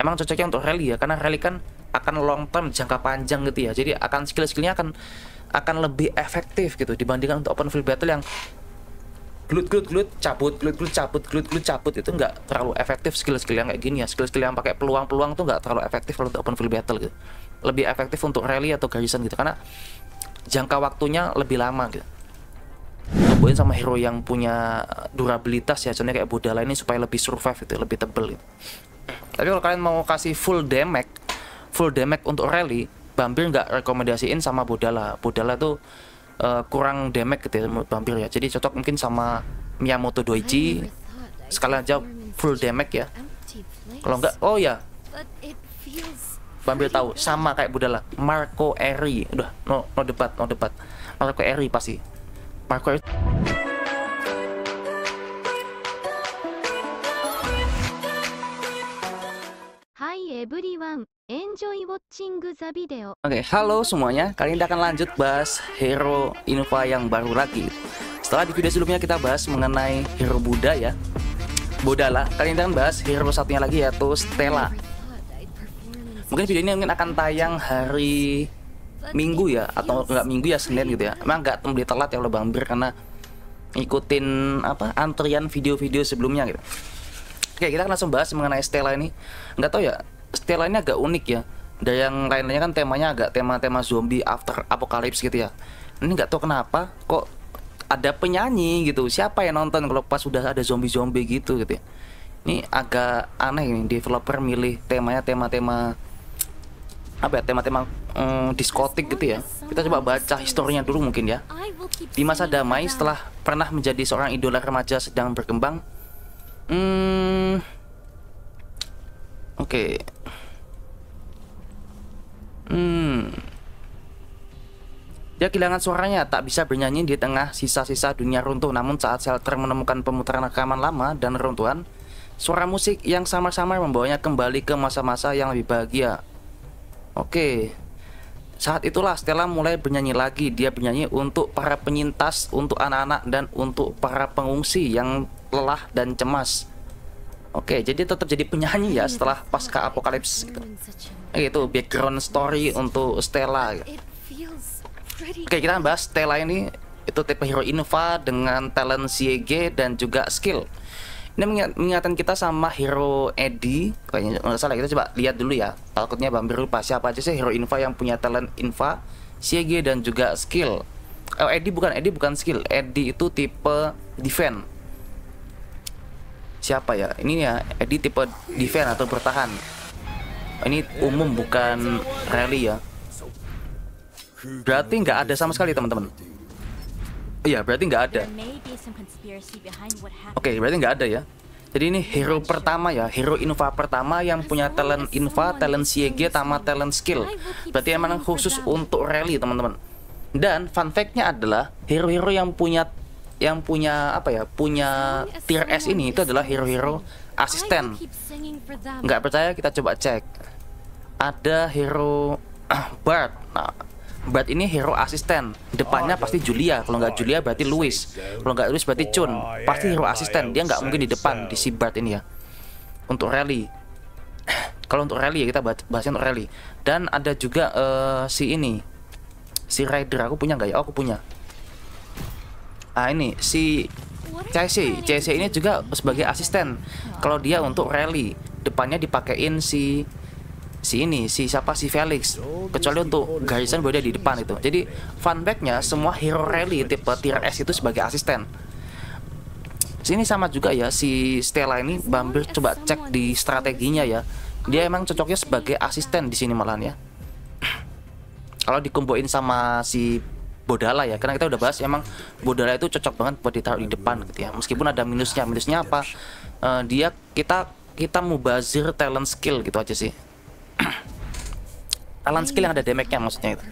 emang cocoknya untuk rally ya karena rally kan akan long term jangka panjang gitu ya jadi akan skill-skillnya akan akan lebih efektif gitu dibandingkan untuk open field battle yang glut glut glut cabut glut glut cabut glut glut cabut itu nggak terlalu efektif skill-skill yang kayak gini ya skill-skill yang pakai peluang-peluang tuh nggak terlalu efektif kalau untuk open field battle gitu lebih efektif untuk rally atau garrison gitu karena jangka waktunya lebih lama gitu Boin sama hero yang punya durabilitas ya contohnya kayak Budala ini supaya lebih survive gitu lebih tebel gitu. Tapi kalau kalian mau kasih full damage, full damage untuk rally, Bambir nggak rekomendasiin sama Budala. Budala tuh uh, kurang damage gitu ya Bambir ya. Jadi cocok mungkin sama Miyamoto Doichi. Sekalian aja full damage ya. Kalau nggak, oh ya. Bambir tahu sama kayak Budala, Marco Eri, udah no no debat, no debat. Marco Eri pasti. Marco Eri Oke, okay, halo semuanya. Kali ini akan lanjut bahas hero Innova yang baru lagi. Setelah di video sebelumnya kita bahas mengenai hero Buddha ya. Buddha lah. Kali ini kita akan bahas hero satunya lagi yaitu Stella. Mungkin video ini mungkin akan tayang hari Minggu ya atau enggak Minggu ya Senin gitu ya. Emang enggak tembli telat ya kalau Bang Bir karena ngikutin apa antrian video-video sebelumnya gitu. Oke, kita akan langsung bahas mengenai Stella ini. Enggak tahu ya, Stella ini agak unik ya dan yang lain-lainnya kan temanya agak tema-tema zombie after apocalypse gitu ya ini nggak tahu kenapa kok ada penyanyi gitu siapa yang nonton kalau pas sudah ada zombie-zombie gitu gitu ya ini agak aneh ini developer milih temanya tema-tema apa ya tema-tema um, diskotik gitu ya kita coba baca historinya dulu mungkin ya di masa damai setelah pernah menjadi seorang idola remaja sedang berkembang hmm oke okay. Hmm. Dia kehilangan suaranya, tak bisa bernyanyi di tengah sisa-sisa dunia runtuh. Namun saat shelter menemukan pemutaran rekaman lama dan runtuhan, suara musik yang samar-samar membawanya kembali ke masa-masa yang lebih bahagia. Oke. Saat itulah Stella mulai bernyanyi lagi. Dia bernyanyi untuk para penyintas, untuk anak-anak, dan untuk para pengungsi yang lelah dan cemas. Oke, jadi tetap jadi penyanyi ya iya, setelah pasca apokalips gitu. Itu background story untuk Stella. Ya. Oke, kita bahas Stella ini itu tipe hero Innova dengan talent CG dan juga skill. Ini mengingat, mengingatkan kita sama hero Eddie kayaknya nggak salah kita coba lihat dulu ya. Takutnya Bambir lupa siapa aja sih hero Innova yang punya talent Innova, CG dan juga skill. Oh, Eddie bukan Eddie bukan skill. Eddie itu tipe defense siapa ya ini ya Edi tipe defense atau bertahan ini umum bukan rally ya berarti nggak ada sama sekali teman-teman iya berarti nggak ada oke okay, berarti nggak ada ya jadi ini hero pertama ya, hero Inva pertama yang punya talent Inva, talent CG, sama talent skill. Berarti emang khusus untuk rally teman-teman. Dan fun fact-nya adalah hero-hero yang punya yang punya apa ya punya tier S ini itu adalah hero-hero asisten nggak percaya kita coba cek ada hero uh, Bart nah, Bart ini hero asisten depannya oh, pasti iya. Julia kalau nggak Julia berarti Louis kalau nggak Louis berarti Chun oh, iya, pasti hero asisten dia nggak mungkin di depan di si Bart ini ya untuk rally kalau untuk rally ya kita bahasnya untuk rally dan ada juga uh, si ini si rider aku punya nggak ya oh, aku punya uh, ini si CC CC ini juga sebagai asisten kalau dia untuk rally depannya dipakein si si ini si siapa si Felix kecuali untuk Garrison berada di depan itu jadi fun nya semua hero rally tipe tier S itu sebagai asisten sini sama juga ya si Stella ini Bambir coba cek di strateginya ya dia emang cocoknya sebagai asisten di sini malahan ya kalau dikumpulin sama si Bodala ya karena kita udah bahas emang Bodala itu cocok banget buat ditaruh di depan gitu ya meskipun ada minusnya minusnya apa uh, dia kita kita mubazir talent skill gitu aja sih talent skill yang ada damage-nya maksudnya itu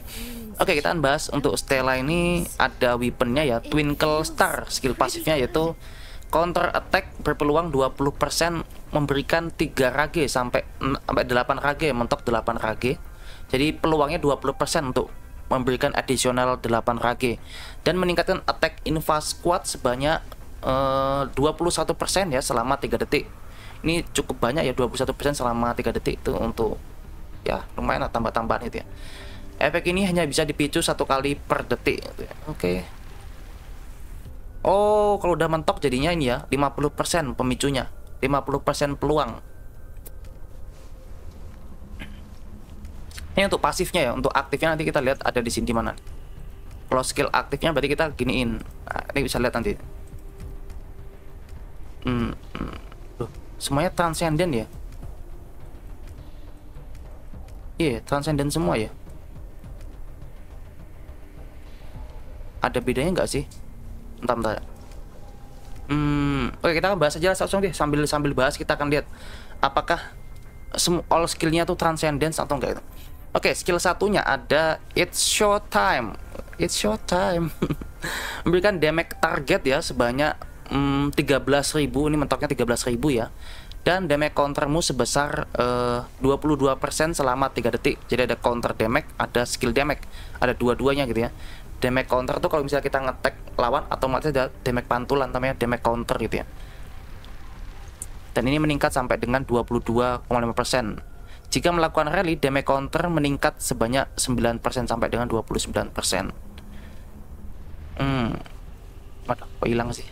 Oke kita akan bahas untuk Stella ini ada weaponnya ya Twinkle Star skill pasifnya yaitu counter attack berpeluang 20% memberikan 3 rage sampai sampai 8 rage mentok 8 rage jadi peluangnya 20% untuk memberikan additional 8 rage dan meningkatkan attack invas squad sebanyak eh, uh, 21% ya selama 3 detik. Ini cukup banyak ya 21% selama 3 detik itu untuk ya lumayan lah tambah-tambahan itu ya. Efek ini hanya bisa dipicu satu kali per detik gitu ya. Oke. Okay. Oh, kalau udah mentok jadinya ini ya 50% pemicunya. 50% peluang Ini untuk pasifnya ya, untuk aktifnya nanti kita lihat ada di sini di mana. Kalau skill aktifnya berarti kita giniin. Nah, ini bisa lihat nanti. Hmm, Duh, hmm. semuanya transcendent ya. Iya, yeah, transcendent semua ya. Ada bedanya nggak sih? entah entah. Hmm, oke okay, kita bahas aja langsung deh sambil sambil bahas kita akan lihat apakah semua all skillnya tuh transcendence atau enggak itu. Oke, okay, skill satunya ada It's Show Time. It's Show Time. Memberikan damage target ya sebanyak mm, 13.000. Ini mentoknya 13.000 ya. Dan damage countermu sebesar eh, uh, 22% selama 3 detik. Jadi ada counter damage, ada skill damage. Ada dua-duanya gitu ya. Damage counter tuh kalau misalnya kita ngetek lawan otomatis ada damage pantulan namanya damage counter gitu ya. Dan ini meningkat sampai dengan 22,5%. Jika melakukan rally, damage counter meningkat sebanyak 9% sampai dengan 29%. Hmm. kok hilang sih?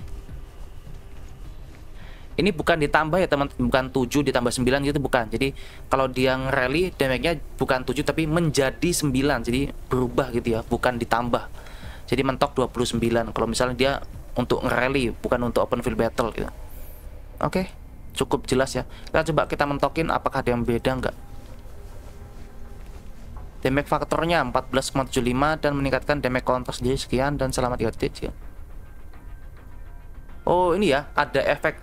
Ini bukan ditambah ya teman, bukan 7 ditambah 9 gitu bukan. Jadi kalau dia ngerally damage-nya bukan 7 tapi menjadi 9. Jadi berubah gitu ya, bukan ditambah. Jadi mentok 29 kalau misalnya dia untuk ngerally bukan untuk open field battle gitu. Oke. Okay cukup jelas ya kita coba kita mentokin apakah ada yang beda nggak damage faktornya 14,75 dan meningkatkan damage counter sendiri sekian dan selamat 3 ya oh ini ya ada efek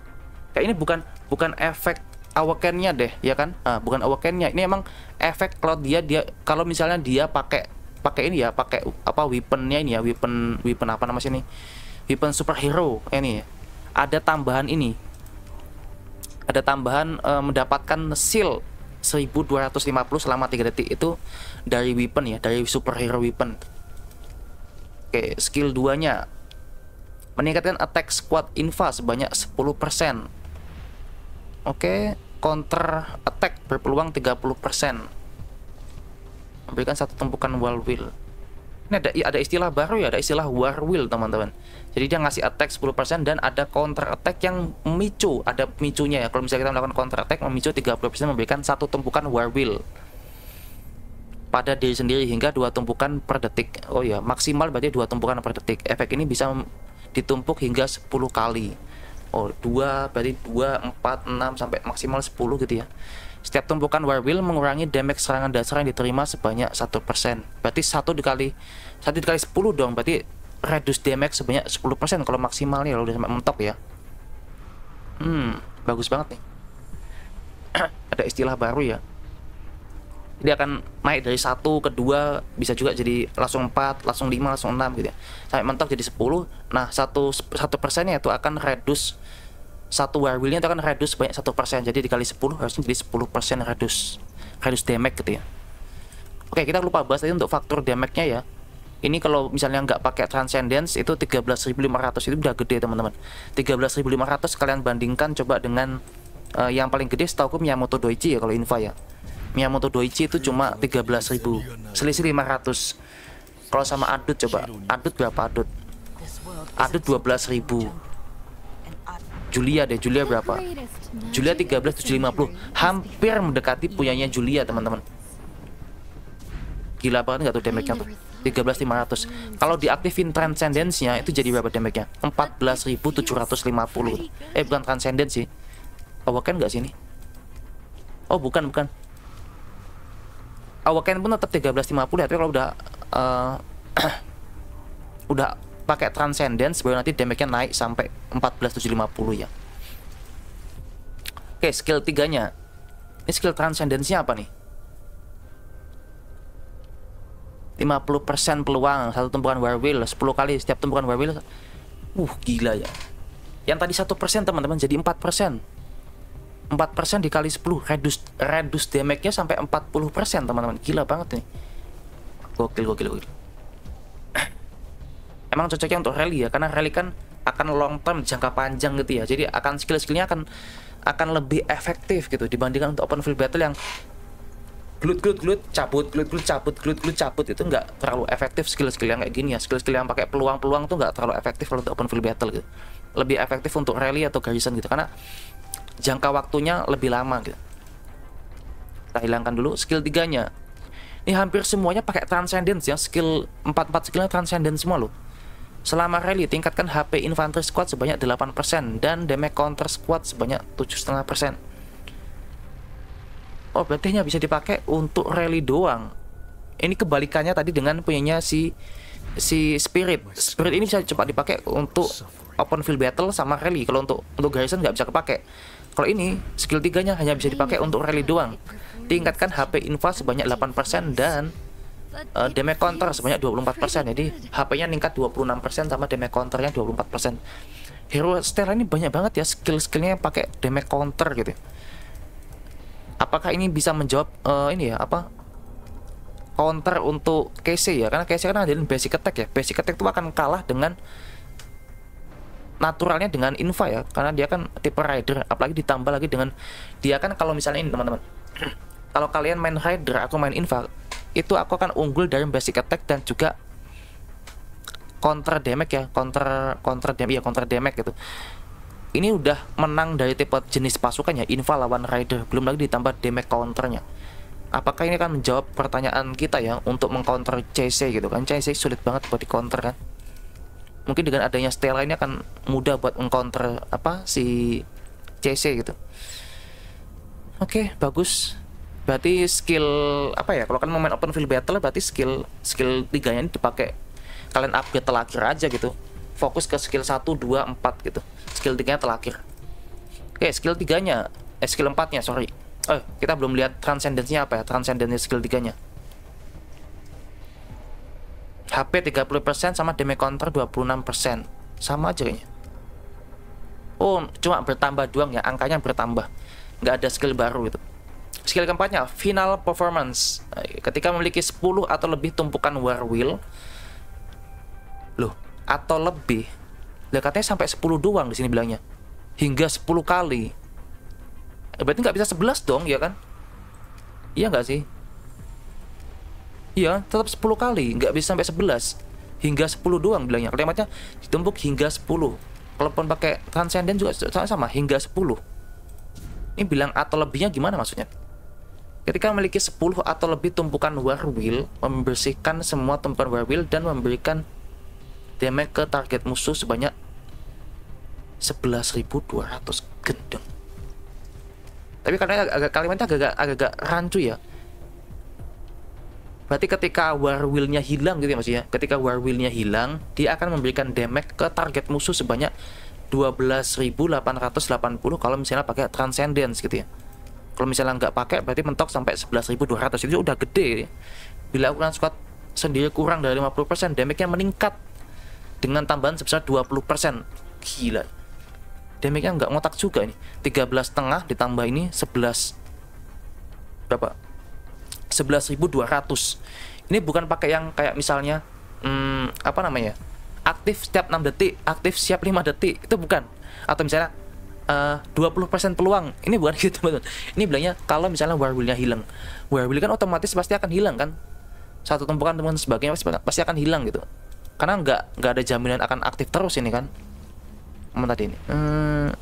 kayak ini bukan bukan efek awakennya deh ya kan nah, bukan awakennya ini emang efek kalau dia dia kalau misalnya dia pakai pakai ini ya pakai apa weaponnya ini ya weapon weapon apa namanya ini? weapon superhero eh, ini ya. ada tambahan ini ada tambahan uh, mendapatkan seal 1250 selama 3 detik itu dari weapon ya, dari superhero weapon. Oke, skill 2-nya meningkatkan attack squad infa sebanyak 10%. Oke, counter attack berpeluang 30%. Memberikan satu tumpukan wall wheel. Ini ada ada istilah baru ya, ada istilah war will teman-teman. Jadi dia ngasih attack 10% dan ada counter attack yang memicu, ada pemicunya ya. Kalau misalnya kita melakukan counter attack memicu 30% memberikan satu tumpukan war will pada diri sendiri hingga dua tumpukan per detik. Oh ya, maksimal berarti dua tumpukan per detik. Efek ini bisa ditumpuk hingga 10 kali. Oh, 2 berarti 2 4 6 sampai maksimal 10 gitu ya. Setiap tumpukan Warwill mengurangi damage serangan dasar yang diterima sebanyak 1%. Berarti 1 dikali 1 dikali 10 dong, berarti reduce damage sebanyak 10% kalau maksimalnya kalau udah sampai mentok ya. Hmm, bagus banget nih. Ada istilah baru ya. Dia akan naik dari 1 ke 2, bisa juga jadi langsung 4, langsung 5, langsung 6 gitu ya. Sampai mentok jadi 10. Nah, 1 1%-nya itu akan reduce satu wear wheelnya itu akan reduce banyak satu persen jadi dikali 10 harusnya jadi 10 persen reduce reduce damage gitu ya oke kita lupa bahas tadi untuk faktor damage-nya ya ini kalau misalnya nggak pakai transcendence itu 13.500 itu udah gede teman-teman 13.500 kalian bandingkan coba dengan uh, yang paling gede setauku Miyamoto Doichi ya kalau Inva ya Miyamoto Doichi itu cuma 13.000 selisih 500 kalau sama adut coba adut berapa adut adut 12.000 Julia deh, Julia berapa? Julia 13750, hampir mendekati punyanya Julia, teman-teman. Gila banget nggak tuh damage-nya tuh. 13500. Kalau diaktifin transcendence-nya itu jadi berapa damage-nya? 14750. Eh bukan transcendence sih. Awaken nggak sini? Oh, bukan, bukan. Awaken pun tetap 1350 ya, tapi kalau udah uh, udah pakai transcendence baru nanti damage-nya naik sampai 14750 ya. Oke, skill tiganya. Ini skill transcendence-nya apa nih? 50% peluang satu tumpukan werewolf 10 kali setiap tumpukan werewolf. Uh, gila ya. Yang tadi satu persen teman-teman jadi 4%. 4% dikali 10 reduce reduce damage-nya sampai 40% teman-teman. Gila banget nih. Gokil gokil gokil emang cocoknya untuk rally ya karena rally kan akan long term jangka panjang gitu ya jadi akan skill-skillnya akan akan lebih efektif gitu dibandingkan untuk open field battle yang glut glut glut cabut glut glut cabut glut glut cabut itu nggak terlalu efektif skill-skill yang kayak gini ya skill-skill yang pakai peluang-peluang tuh nggak terlalu efektif untuk open field battle gitu lebih efektif untuk rally atau garrison gitu karena jangka waktunya lebih lama gitu kita hilangkan dulu skill tiganya ini hampir semuanya pakai transcendence ya skill 44 skillnya transcendence semua loh Selama rally, tingkatkan HP infanteri squad sebanyak 8% dan damage counter squad sebanyak 7,5%. Oh, berarti hanya bisa dipakai untuk rally doang. Ini kebalikannya tadi dengan punyanya si si Spirit. Spirit ini bisa cepat dipakai untuk open field battle sama rally. Kalau untuk untuk garrison nggak bisa kepake. Kalau ini, skill tiganya hanya bisa dipakai untuk rally doang. Tingkatkan HP infa sebanyak 8% dan uh, damage counter sebanyak 24% jadi HP-nya ningkat 26% sama damage counternya 24% hero Stella ini banyak banget ya skill-skillnya yang pakai damage counter gitu apakah ini bisa menjawab uh, ini ya apa counter untuk KC ya karena KC kan ngandelin basic attack ya basic attack itu akan kalah dengan naturalnya dengan inva ya karena dia kan tipe rider apalagi ditambah lagi dengan dia kan kalau misalnya ini teman-teman kalau kalian main rider aku main inva itu aku akan unggul dari basic attack dan juga counter damage ya counter counter damage ya counter damage gitu ini udah menang dari tipe jenis pasukannya Inva lawan Rider belum lagi ditambah damage counternya apakah ini akan menjawab pertanyaan kita ya untuk mengcounter CC gitu kan CC sulit banget buat di counter kan mungkin dengan adanya Stella ini akan mudah buat mengcounter apa si CC gitu oke okay, bagus berarti skill apa ya kalau kan main open field battle berarti skill skill tiganya ini dipakai kalian upgrade terakhir aja gitu fokus ke skill 1, 2, 4 gitu skill tiganya terakhir oke eh, skill tiganya eh skill nya sorry eh kita belum lihat transcendensinya apa ya transcendensinya skill tiganya HP 30% sama damage counter 26% sama aja kayaknya oh cuma bertambah doang ya angkanya bertambah nggak ada skill baru gitu Skill keempatnya, final performance. Eh, ketika memiliki 10 atau lebih tumpukan war wheel, loh, atau lebih, dia katanya sampai 10 doang di sini bilangnya. Hingga 10 kali. Eh, berarti nggak bisa 11 dong, ya kan? Iya nggak sih? Iya, tetap 10 kali, nggak bisa sampai 11. Hingga 10 doang bilangnya. Kalimatnya ditumpuk hingga 10. Kalaupun pakai transcendent juga sama, hingga 10 ini bilang atau lebihnya gimana maksudnya Ketika memiliki 10 atau lebih tumpukan War wheel, membersihkan semua tumpukan wheel dan memberikan damage ke target musuh sebanyak 11.200 gendeng. Tapi karena agak kalimatnya agak agak rancu ya. Berarti ketika War Will-nya hilang gitu ya maksudnya. Ketika War Will-nya hilang, dia akan memberikan damage ke target musuh sebanyak 12.880 kalau misalnya pakai transcendence gitu ya kalau misalnya nggak pakai berarti mentok sampai 11.200 itu udah gede bila ukuran squat sendiri kurang dari 50% damage-nya meningkat dengan tambahan sebesar 20% gila damage-nya nggak ngotak juga ini 13 setengah ditambah ini 11 berapa 11.200 ini bukan pakai yang kayak misalnya hmm, apa namanya aktif setiap 6 detik aktif setiap 5 detik itu bukan atau misalnya Eh, uh, 20% peluang. Ini bukan gitu, teman-teman. Ini bilangnya kalau misalnya warwillnya hilang. Warwill kan otomatis pasti akan hilang kan? Satu tumpukan teman sebagainya pasti, pasti akan hilang gitu. Karena nggak nggak ada jaminan akan aktif terus ini kan. Teman tadi ini. Hmm.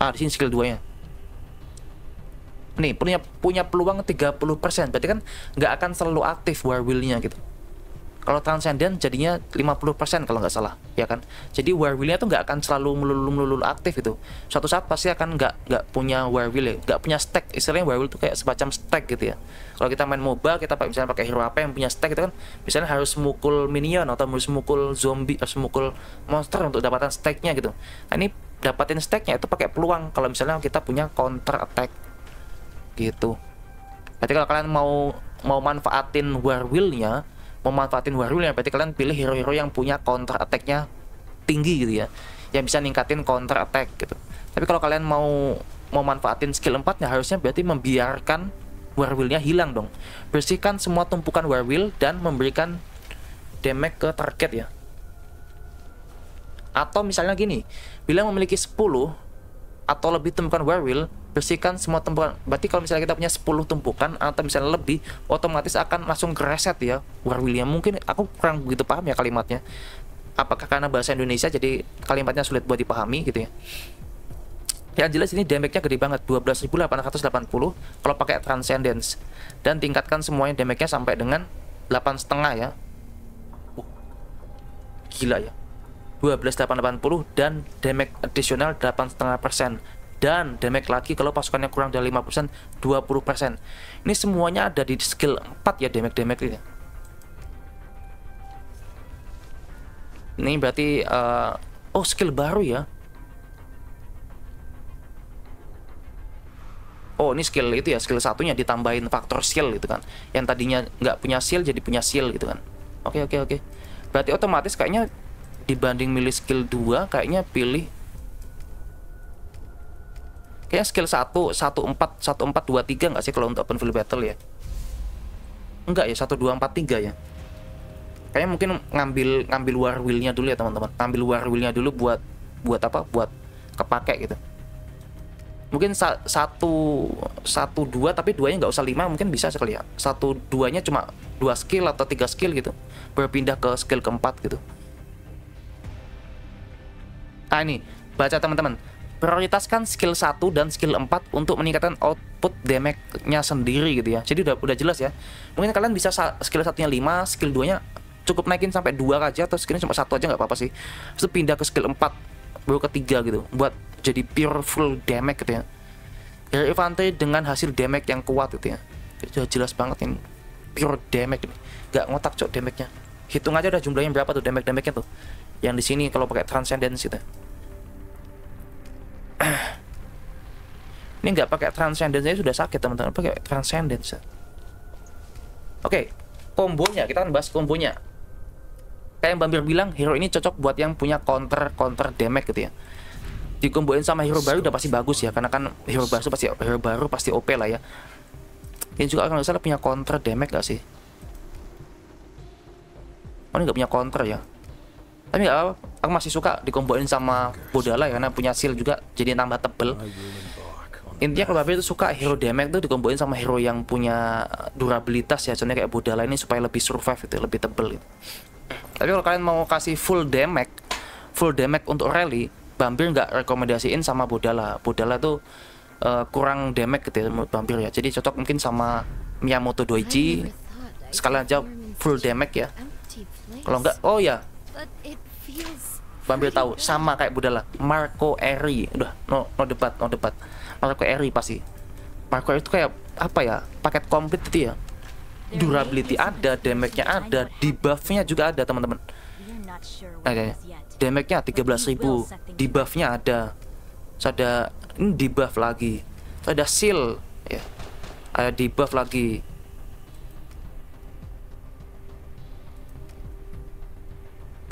Ah, di sini skill 2-nya. Nih, punya punya peluang 30%. Berarti kan nggak akan selalu aktif warwillnya gitu. Kalau transenden jadinya 50% kalau nggak salah, ya kan? Jadi wheelnya tuh nggak akan selalu melulu-melulu aktif itu. Suatu saat pasti akan nggak nggak punya ya. nggak punya stack. Istilahnya wheel tuh kayak semacam stack gitu ya. Kalau kita main MOBA, kita pakai misalnya pakai hero apa yang punya stack itu kan misalnya harus mukul minion atau harus mukul zombie, harus mukul monster untuk dapatan stacknya gitu. Nah, ini dapatin stacknya itu pakai peluang kalau misalnya kita punya counter attack gitu. Berarti kalau kalian mau mau manfaatin wheelnya memanfaatin Warul berarti kalian pilih hero-hero yang punya counter attack-nya tinggi gitu ya yang bisa ningkatin counter attack gitu tapi kalau kalian mau memanfaatin skill 4 ya nah harusnya berarti membiarkan Warwill-nya hilang dong bersihkan semua tumpukan warwill dan memberikan damage ke target ya atau misalnya gini bila memiliki 10 atau lebih tumpukan warwill bersihkan semua tumpukan berarti kalau misalnya kita punya 10 tumpukan atau misalnya lebih otomatis akan langsung reset ya War William mungkin aku kurang begitu paham ya kalimatnya apakah karena bahasa Indonesia jadi kalimatnya sulit buat dipahami gitu ya yang jelas ini damage-nya gede banget 12.880 kalau pakai transcendence dan tingkatkan semuanya damage-nya sampai dengan 8,5 ya uh, gila ya 12.880 dan damage additional 8,5% dan damage lagi kalau pasukannya kurang dari 5% 20% ini semuanya ada di skill 4 ya damage-damage ini ini berarti uh, oh skill baru ya oh ini skill itu ya skill satunya ditambahin faktor skill gitu kan yang tadinya nggak punya skill jadi punya skill gitu kan oke okay, oke okay, oke okay. berarti otomatis kayaknya dibanding milih skill 2 kayaknya pilih kayak skill 1 1 4 1 4 2 3 enggak sih kalau untuk open field battle ya? Enggak ya, 1 2 4 3 ya. Kayaknya mungkin ngambil ngambil war wheelnya dulu ya, teman-teman. Ngambil war wheelnya dulu buat buat apa? Buat kepake gitu. Mungkin sa satu satu dua tapi duanya nggak usah lima mungkin bisa sekali ya. Satu duanya cuma dua skill atau tiga skill gitu. Berpindah ke skill keempat gitu. Ah ini, baca teman-teman prioritaskan skill 1 dan skill 4 untuk meningkatkan output damage-nya sendiri gitu ya. Jadi udah udah jelas ya. Mungkin kalian bisa skill satunya 5, skill 2-nya cukup naikin sampai 2 aja atau skillnya cuma satu aja nggak apa-apa sih. Terus pindah ke skill 4 baru ke 3 gitu buat jadi pure full damage gitu ya. Dari Ivante dengan hasil damage yang kuat gitu ya. Jadi jelas banget ini pure damage ini. Gak ngotak cok damage-nya. Hitung aja udah jumlahnya berapa tuh damage-damage-nya tuh. Yang di sini kalau pakai transcendence gitu ini nggak pakai transcendence saya sudah sakit teman-teman pakai transcendence oke kombonya kita akan bahas kombonya kayak yang Bambir bilang hero ini cocok buat yang punya counter counter damage gitu ya dikomboin sama hero baru udah pasti bagus ya karena kan hero baru pasti hero baru pasti OP lah ya ini juga kalau salah punya counter damage gak sih oh ini gak punya counter ya tapi gak apa, apa aku masih suka dikomboin sama Bodala ya, karena punya seal juga jadi tambah tebel intinya kalau Babe itu suka hero damage tuh dikomboin sama hero yang punya eh, durabilitas ya contohnya kayak Bodala ini supaya lebih survive itu lebih tebel gitu. tapi kalau kalian mau kasih full damage full damage untuk rally Bambir nggak rekomendasiin sama Bodala Bodala tuh uh, kurang damage gitu ya Bambir ya jadi cocok mungkin sama Miyamoto Doichi hmm. sekalian aja full damage ya kalau nggak oh ya Bambil tahu sama kayak budala Marco Eri udah no no debat no debat Marco Eri pasti Marco Eri itu kayak apa ya paket komplit itu ya durability ada damage-nya iya, ada iya. debuff-nya juga ada teman-teman nah damage-nya 13.000 debuff-nya ada So, ada ini debuff lagi So, ada seal ya ada debuff lagi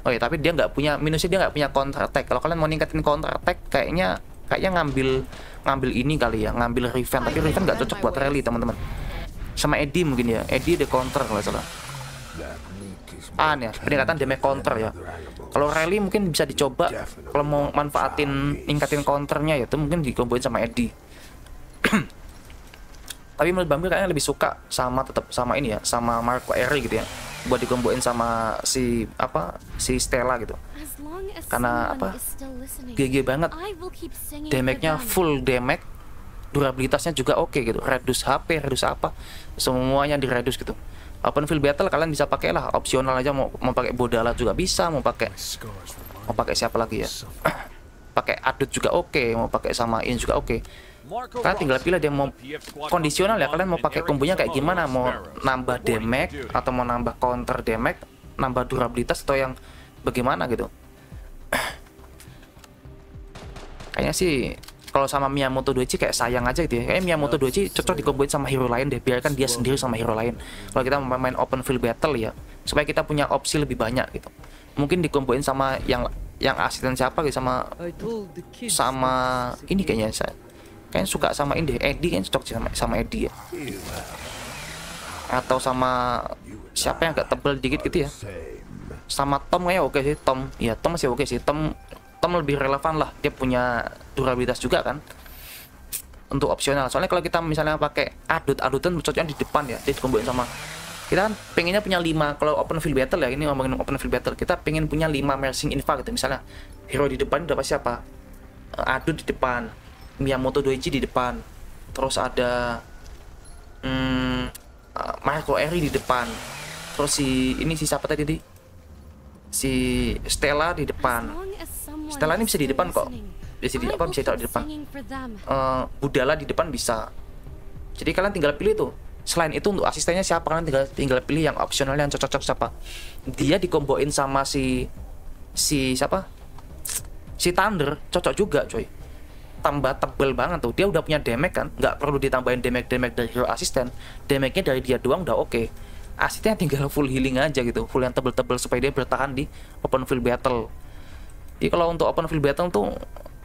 oh ya tapi dia nggak punya minusnya dia nggak punya counter attack kalau kalian mau ningkatin counter attack kayaknya kayaknya ngambil ngambil ini kali ya ngambil Riven tapi Riven nggak cocok buat rally teman-teman sama Eddie mungkin ya Eddie the counter kalau salah Ah ya peningkatan damage counter ya kalau rally mungkin bisa dicoba kalau mau manfaatin ningkatin counternya ya itu mungkin dikomboin sama Eddie tapi menurut Bambil kayaknya lebih suka sama tetap sama ini ya sama Marco Eri gitu ya buat dikomboin sama si apa si Stella gitu karena apa GG banget damage-nya full damage durabilitasnya juga oke okay, gitu reduce HP reduce apa semuanya di reduce gitu open field battle kalian bisa pakai lah opsional aja mau mau pakai bodala juga bisa mau pakai mau pakai siapa lagi ya pakai adut juga oke okay, mau pakai sama in juga oke okay kalian tinggal pilih dia mau kondisional ya kalian mau pakai kombonya kayak gimana mau nambah damage atau mau nambah counter damage nambah durabilitas atau yang bagaimana gitu kayaknya sih kalau sama Miyamoto c kayak sayang aja gitu ya. moto Miyamoto c cocok dikombuin sama hero lain deh, biarkan dia sendiri sama hero lain. Kalau kita main open field battle ya, supaya kita punya opsi lebih banyak gitu. Mungkin dikombuin sama yang yang asisten siapa gitu sama sama ini kayaknya saya Kayaknya suka sama ini deh, Edi kan cocok sama, sama Edi ya. Atau sama siapa yang agak tebel dikit gitu ya. Sama Tom kayak oke sih, Tom. Ya Tom sih oke sih, Tom Tom lebih relevan lah. Dia punya durabilitas juga kan untuk opsional soalnya kalau kita misalnya pakai adut adutan cocoknya di depan ya jadi dikumpulin sama kita kan pengennya punya lima. kalau open field battle ya ini ngomongin open field battle kita pengen punya 5 mercing infa gitu misalnya hero di depan udah siapa eh, adut di depan Miyamoto Doichi di depan terus ada hmm, uh, Marco Eri di depan terus si ini si siapa tadi si Stella di depan Stella ini bisa di depan kok bisa di apa bisa di depan uh, Budala di depan bisa jadi kalian tinggal pilih tuh selain itu untuk asistennya siapa kalian tinggal tinggal pilih yang opsional yang cocok-cocok siapa dia dikomboin sama si si siapa si Thunder cocok juga coy tambah tebel banget tuh dia udah punya damage kan nggak perlu ditambahin damage-damage dari hero asisten damage-nya dari dia doang udah oke okay. asisten tinggal full healing aja gitu full yang tebel-tebel supaya dia bertahan di open field battle jadi kalau untuk open field battle tuh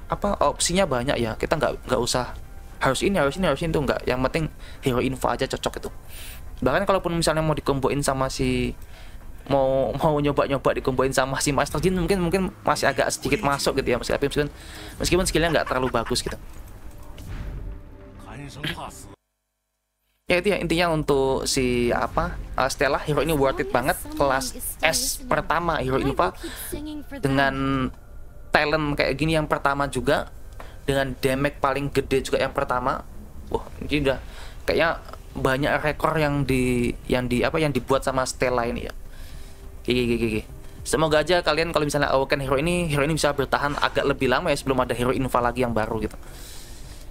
apa opsinya banyak ya kita nggak nggak usah harus ini harus ini harus ini tuh nggak yang penting hero info aja cocok itu bahkan kalaupun misalnya mau dikomboin sama si mau mau nyoba-nyoba dikumpulin sama si Master Jin mungkin mungkin masih agak sedikit masuk gitu ya meskipun meskipun, meskipun skillnya nggak terlalu bagus gitu ya itu ya intinya untuk si apa uh, Stella hero ini worth it banget kelas S pertama hero ini pak dengan talent kayak gini yang pertama juga dengan damage paling gede juga yang pertama wah ini udah kayaknya banyak rekor yang di yang di apa yang dibuat sama Stella ini ya gigi gigi semoga aja kalian kalau misalnya awaken hero ini hero ini bisa bertahan agak lebih lama ya sebelum ada hero infa lagi yang baru gitu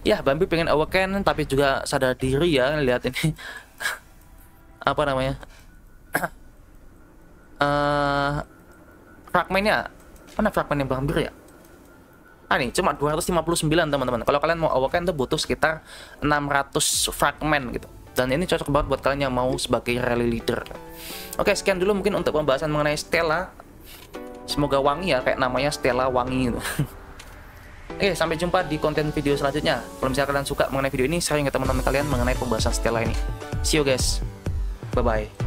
ya Bambi pengen awaken tapi juga sadar diri ya lihat ini apa namanya uh, fragmennya mana fragment yang Bambi ya ah nih cuma 259 teman-teman kalau kalian mau awaken tuh butuh sekitar 600 fragmen gitu dan ini cocok banget buat kalian yang mau sebagai rally leader oke sekian dulu mungkin untuk pembahasan mengenai Stella semoga wangi ya kayak namanya Stella wangi gitu. Oke, sampai jumpa di konten video selanjutnya. Kalau misalnya kalian suka mengenai video ini, saya ingin teman-teman kalian mengenai pembahasan Stella ini. See you guys. Bye-bye.